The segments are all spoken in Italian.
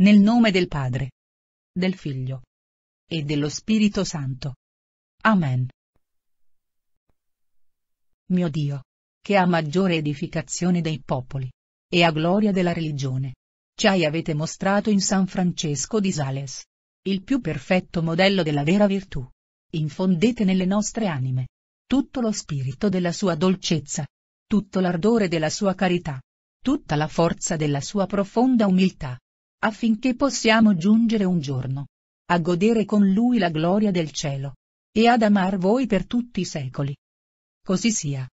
Nel nome del Padre, del Figlio e dello Spirito Santo. Amen. Mio Dio, che ha maggiore edificazione dei popoli e a gloria della religione, ci hai avete mostrato in San Francesco di Sales, il più perfetto modello della vera virtù. Infondete nelle nostre anime tutto lo spirito della sua dolcezza, tutto l'ardore della sua carità, tutta la forza della sua profonda umiltà affinché possiamo giungere un giorno a godere con lui la gloria del cielo e ad amar voi per tutti i secoli. Così sia.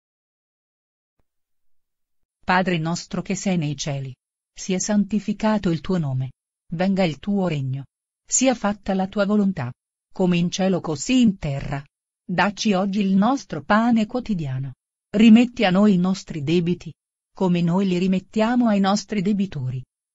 Padre nostro che sei nei cieli, sia santificato il tuo nome, venga il tuo regno, sia fatta la tua volontà, come in cielo così in terra. Dacci oggi il nostro pane quotidiano. Rimetti a noi i nostri debiti, come noi li rimettiamo ai nostri debitori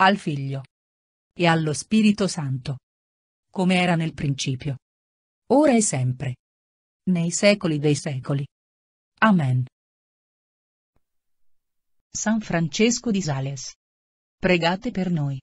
al Figlio e allo Spirito Santo. Come era nel principio. Ora e sempre. Nei secoli dei secoli. Amen. San Francesco di Sales. Pregate per noi.